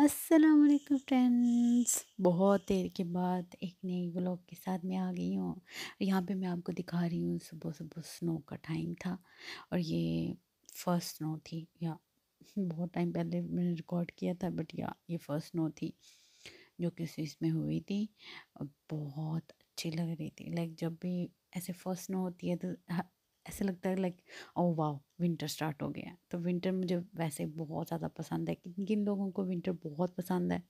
अस्सलाम वालेकुम फ्रेंड्स बहुत देर के बाद एक नए ब्लॉग के साथ मैं आ गई हूँ यहाँ पे मैं आपको दिखा रही हूँ सुबह सुबह स्नो का टाइम था और ये फर्स्ट स्नो थी या बहुत टाइम पहले मैंने रिकॉर्ड किया था बट या ये फर्स्ट स्नो थी जो कि स्विस में हुई थी और बहुत अच्छी लग रही थी लाइक जब भी ऐसे फर्स्ट स्नो होती है तो ऐसे लगता है लाइक ओ वाह विंटर स्टार्ट हो गया तो विंटर मुझे वैसे बहुत ज़्यादा पसंद है किन किन लोगों को विंटर बहुत पसंद है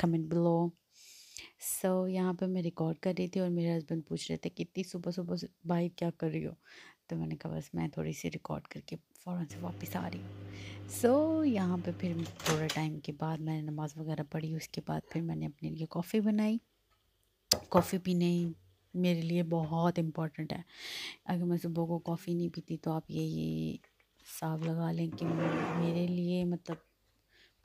कमेंट बिलो सो so, यहाँ पे मैं रिकॉर्ड कर रही थी और मेरे हस्बैंड पूछ रहे थे कि इतनी सुबह सुबह भाई क्या कर रही हो तो मैंने कहा बस मैं थोड़ी सी रिकॉर्ड करके फ़ौर से वापस आ रही हूँ सो so, यहाँ पे फिर थोड़े टाइम के बाद मैंने नमाज़ वगैरह पढ़ी उसके बाद फिर मैंने अपने लिए कॉफ़ी बनाई कॉफ़ी पीने मेरे लिए बहुत इम्पोर्टेंट है अगर मैं सुबह को कॉफ़ी नहीं पीती तो आप ये ये हिसाब लगा लें कि मेरे लिए मतलब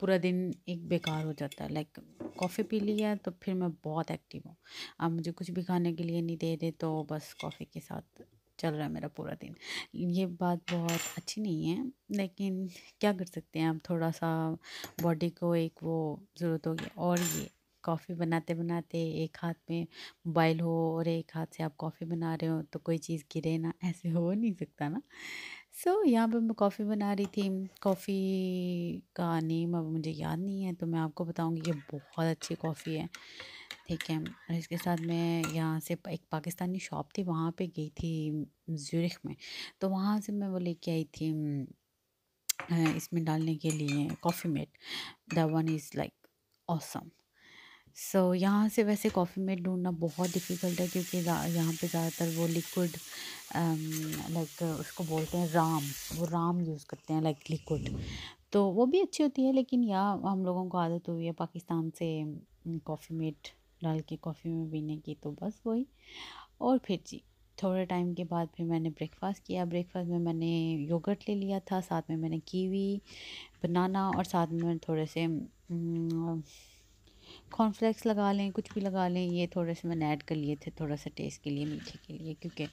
पूरा दिन एक बेकार हो जाता है लाइक कॉफ़ी पी लिया तो फिर मैं बहुत एक्टिव हूँ आप मुझे कुछ भी खाने के लिए नहीं दे रहे तो बस कॉफ़ी के साथ चल रहा है मेरा पूरा दिन ये बात बहुत अच्छी नहीं है लेकिन क्या कर सकते हैं आप थोड़ा सा बॉडी को एक वो ज़रूरत होगी और ये कॉफ़ी बनाते बनाते एक हाथ में मोबाइल हो और एक हाथ से आप कॉफ़ी बना रहे हो तो कोई चीज़ गिरे ना ऐसे हो नहीं सकता ना सो so, यहाँ पर मैं कॉफ़ी बना रही थी कॉफ़ी का नेम अब मुझे याद नहीं है तो मैं आपको बताऊँगी ये बहुत अच्छी कॉफ़ी है ठीक है और इसके साथ मैं यहाँ से एक पाकिस्तानी शॉप थी वहाँ पे गई थी जुरख में तो वहाँ से मैं वो लेके आई थी इसमें डालने के लिए coffee mate the one is like awesome so यहाँ से वैसे कॉफ़ी मेट ढूंढना बहुत डिफ़िकल्ट है क्योंकि यहाँ पे ज़्यादातर वो लिक्विड लाइक उसको बोलते हैं राम वो राम यूज़ करते हैं लाइक लिक्विड तो वो भी अच्छी होती है लेकिन यह हम लोगों को आदत हुई है पाकिस्तान से कॉफ़ी मेट डाल के कॉफ़ी में पीने की तो बस वही और फिर जी थोड़े टाइम के बाद फिर मैंने ब्रेकफास्ट किया ब्रेकफास्ट में मैंने योगर्ट ले लिया था साथ में मैंने कीवी बनाना और साथ में मैंने थोड़े से कॉर्नफ्लेक्स लगा लें कुछ भी लगा लें ये थोड़े से मैंने ऐड कर लिए थे थोड़ा सा टेस्ट के लिए मीठे के लिए क्योंकि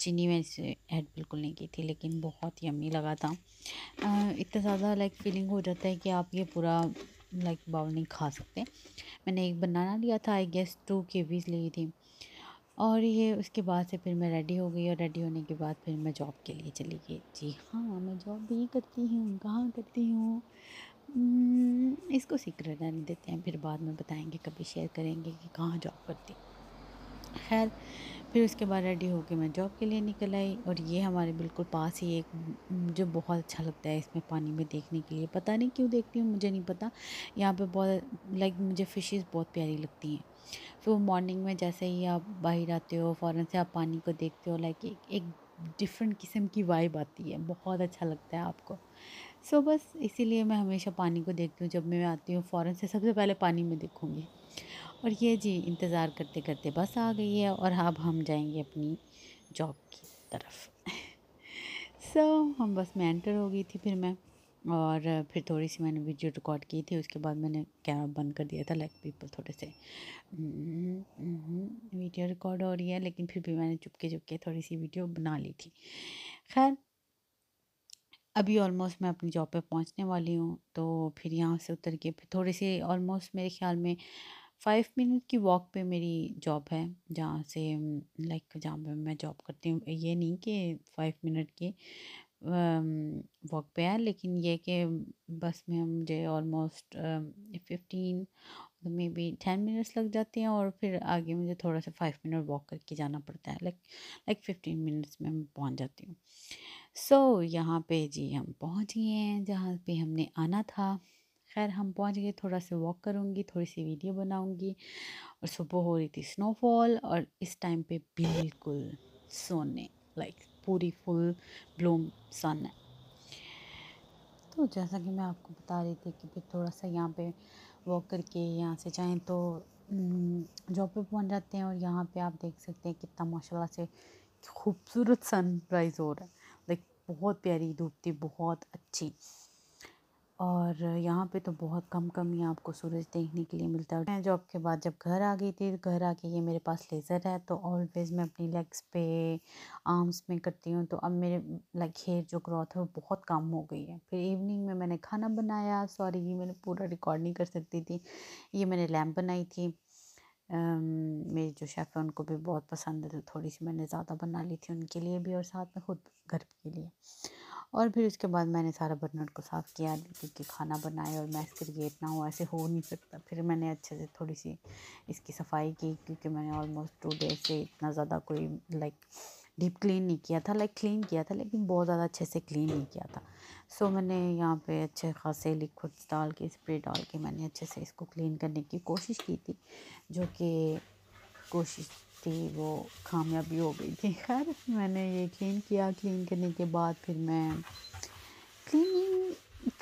चीनी मैंने इसे ऐड बिल्कुल नहीं की थी लेकिन बहुत यम्मी लगा था इतना ज़्यादा लाइक फीलिंग हो जाता है कि आप ये पूरा लाइक बाउल नहीं खा सकते मैंने एक बनाना लिया था आई गेस टू के बीज ली थी और ये उसके बाद से फिर मैं रेडी हो गई और रेडी होने के बाद फिर मैं जॉब के लिए चली गई जी हाँ मैं जॉब भी करती हूँ कहाँ करती हूँ हम्म, इसको सीक्रेट रहने देते हैं फिर बाद में बताएंगे कभी शेयर करेंगे कि कहाँ जॉब करती खैर फिर उसके बाद रेडी होकर मैं जॉब के लिए निकल आई और ये हमारे बिल्कुल पास ही एक जो बहुत अच्छा लगता है इसमें पानी में देखने के लिए पता नहीं क्यों देखती हूँ मुझे नहीं पता यहाँ पे बहुत लाइक मुझे फ़िशेज़ बहुत प्यारी लगती हैं तो मॉर्निंग में जैसे ही आप बाहर आते हो फ़ौरन से आप पानी को देखते हो लाइक एक, एक डिफरेंट किस्म की वाइब आती है बहुत अच्छा लगता है आपको सो so, बस इसीलिए मैं हमेशा पानी को देखती हूँ जब मैं आती हूँ फ़ौरन से सबसे पहले पानी में देखूँगी और ये जी इंतज़ार करते करते बस आ गई है और अब हम जाएंगे अपनी जॉब की तरफ सो so, हम बस में एंटर हो गई थी फिर मैं और फिर थोड़ी सी मैंने वीडियो रिकॉर्ड की थी उसके बाद मैंने कैमरा बंद कर दिया था लाइक पीपल थोड़े से हम्म, हम्म, हम्म, वीडियो रिकॉर्ड हो रही है लेकिन फिर भी मैंने चुपके चुपके थोड़ी सी वीडियो बना ली थी खैर अभी ऑलमोस्ट मैं अपनी जॉब पे पहुंचने वाली हूँ तो फिर यहाँ से उतर के फिर थोड़ी सी ऑलमोस्ट मेरे ख्याल में फाइव मिनट की वॉक पे मेरी जॉब है जहाँ से लाइक जहाँ पे मैं जॉब करती हूँ ये नहीं कि फाइव मिनट के वॉक पे आया लेकिन ये कि बस में मुझे almost fifteen may be ten minutes लग जाते हैं और फिर आगे मुझे थोड़ा सा फाइव मिनट वॉक करके जाना पड़ता है लाइक लाइक फिफ्टीन मिनट्स में मैं पहुँच जाती हूँ सो so, यहाँ पे जी हम पहुँच गए हैं जहाँ पे हमने आना था खैर हम पहुँच गए थोड़ा सा वॉक करूँगी थोड़ी सी वीडियो बनाऊँगी और सुबह हो रही थी स्नोफॉल और इस टाइम पे बिल्कुल सोने लाइक पूरी फुल ब्लूम सन है तो जैसा कि मैं आपको बता रही थी कि फिर थोड़ा सा यहाँ पे वॉक करके यहाँ से जाएँ तो जॉब हम्म, पे पहुँच जाते हैं और यहाँ पे आप देख सकते हैं कितना माशाला से खूबसूरत सनराइज़ हो रहा है लाइक बहुत प्यारी धूप थी बहुत अच्छी और यहाँ पे तो बहुत कम कम ही आपको सूरज देखने के लिए मिलता है मैं जॉब के बाद जब घर आ गई थी घर आके ये मेरे पास लेज़र है तो ऑलवेज़ मैं अपनी लेग्स पे आर्म्स में करती हूँ तो अब मेरे लाइक हेयर जो ग्रोथ है वो बहुत कम हो गई है फिर इवनिंग में मैंने खाना बनाया सॉरी ये मैंने पूरा रिकॉर्ड नहीं कर सकती थी ये मैंने लैम्प बनाई थी मेरे जो शेफ़ है उनको भी बहुत पसंद है तो थोड़ी सी मैंने ज़्यादा बना ली थी उनके लिए भी और साथ में खुद घर के लिए और फिर उसके बाद मैंने सारा बर्नर को साफ़ किया क्योंकि खाना बनाए और मैस क्रिएट ना हो ऐसे हो नहीं सकता फिर मैंने अच्छे से थोड़ी सी इसकी सफाई की क्योंकि मैंने ऑलमोस्ट टू डेज से इतना ज़्यादा कोई लाइक डीप क्लीन नहीं किया था लाइक क्लीन किया था लेकिन बहुत ज़्यादा अच्छे से क्लीन नहीं किया था सो so, मैंने यहाँ पे अच्छे खासे लिक्विड डाल के स्प्रे डाल के मैंने अच्छे से इसको क्लीन करने की कोशिश की थी जो कि कोशिश थी वो कामयाबी हो गई थी खैर मैंने ये क्लीन किया क्लीन करने के बाद फिर मैं क्लीनिंग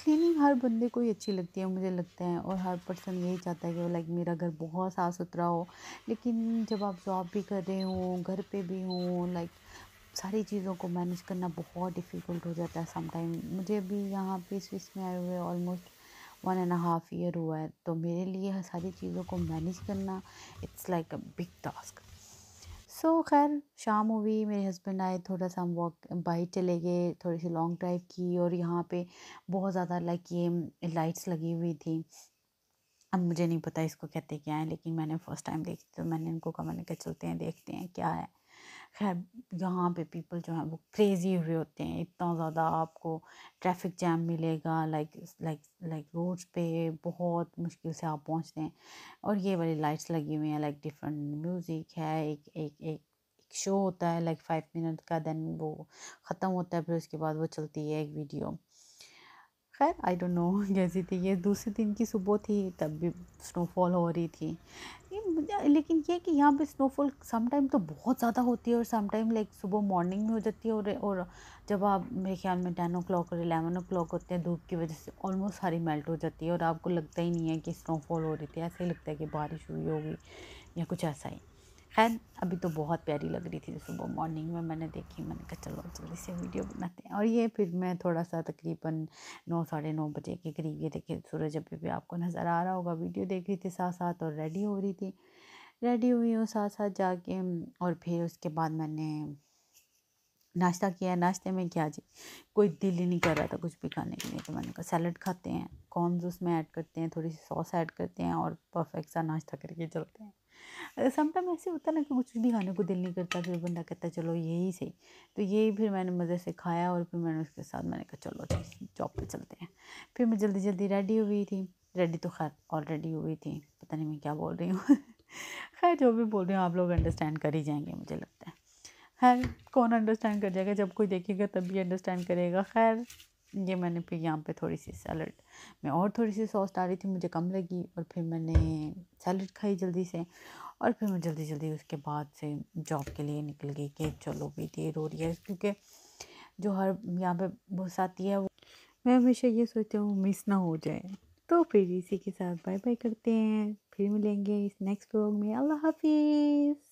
क्लीनिंग हर बंदे को ही अच्छी लगती है मुझे लगता है और हर पर्सन यही चाहता है कि वो लाइक मेरा घर बहुत साफ़ सुथरा हो लेकिन जब आप जॉब भी कर रहे हो घर पे भी हो लाइक सारी चीज़ों को मैनेज करना बहुत डिफ़िकल्ट हो जाता है समटाइम मुझे अभी यहाँ पे स्विस में आए हुए almost one and half year हुआ है तो मेरे लिए सारी चीज़ों को मैनेज करना it's like a big task so so, खैर शाम हुई मेरे हस्बैंड आए थोड़ा सा हम वॉक बाइक चले गए थोड़ी सी लॉन्ग ड्राइव की और यहाँ पे बहुत ज़्यादा लाइक ये लाइट्स लगी हुई थी अब मुझे नहीं पता इसको कहते क्या है लेकिन मैंने फ़र्स्ट टाइम देखी तो मैंने इनको कहा मैंने कहा चलते हैं देखते हैं क्या है खैर यहाँ पे पीपल जो हैं वो क्रेज़ी हुए होते हैं इतना ज़्यादा आपको ट्रैफिक जैम मिलेगा लाइक लाइक लाइक रोड्स पे बहुत मुश्किल से आप पहुँचते हैं और ये वाली लाइट्स लगी हुई हैं लाइक डिफरेंट म्यूज़िक है एक एक एक शो होता है लाइक फाइव मिनट का देन वो ख़त्म होता है फिर उसके बाद वो चलती है एक वीडियो खैर आई डोंट नो कैसी थी ये दूसरे दिन की सुबह थी तब भी स्नोफॉल हो रही थी लेकिन ये कि यहाँ पे स्नोफॉल समटाइम तो बहुत ज़्यादा होती है और समटाइम लाइक सुबह मॉर्निंग में हो जाती है और और जब आप मेरे ख्याल में टेन ओ क्लॉक और एलेवन ओ क्लॉक होते हैं धूप की वजह से ऑलमोस्ट सारी मेल्ट हो जाती है और आपको लगता ही नहीं है कि स्नोफॉल हो रही थी ऐसे ही लगता है कि बारिश हुई होगी या कुछ ऐसा ही खैर अभी तो बहुत प्यारी लग रही थी सुबह मॉर्निंग में मैंने देखी मैंने कहा चलो जल्दी से वीडियो बनाते हैं और ये फिर मैं थोड़ा सा तकरीबन नौ साढ़े नौ बजे के करीब ये देखिए सूरज अभी भी आपको नज़र आ रहा होगा वीडियो देख रही थी साथ साथ और रेडी हो रही थी रेडी हुई हूँ साथ साथ जाके और फिर उसके बाद मैंने नाश्ता किया नाश्ते में क्या जी कोई दिल ही नहीं कर रहा था कुछ भी खाने के लिए तो मैंने कहा सैलड खाते हैं कॉर्नस उसमें ऐड करते हैं थोड़ी सी सॉस ऐड करते हैं और परफेक्ट सा नाश्ता करके चलते हैं समटाइम ऐसे होता ना कि कुछ भी खाने को दिल नहीं करता फिर बंदा कहता चलो यही सही तो यही फिर मैंने मज़े से खाया और फिर मैंने उसके साथ मैंने कहा चलो जॉब पर चलते हैं फिर मैं जल्दी जल्दी रेडी हो गई थी रेडी तो खैर ऑलरेडी हो गई थी पता नहीं मैं क्या बोल रही हूँ खैर जो भी बोल रही हूँ आप लोग अंडरस्टैंड कर ही जाएंगे मुझे लगता है खैर कौन अंडरस्टैंड कर जाएगा जब कोई देखेगा तब भी अंडरस्टैंड करेगा खैर ये मैंने फिर यहाँ पे थोड़ी सी सैलड में और थोड़ी सी सॉस डाली थी मुझे कम लगी और फिर मैंने सैलड खाई जल्दी से और फिर मैं जल्दी जल्दी उसके बाद से जॉब के लिए निकल गई कि चलो भी देर हो रही है क्योंकि जो हर यहाँ पे बस आती है वो मैं हमेशा ये सोचती हूँ मिस ना हो जाए तो फिर इसी के साथ बाय बाय करते हैं फिर मिलेंगे इस नेक्स्ट व्लॉग में अल्लाह हाफिज़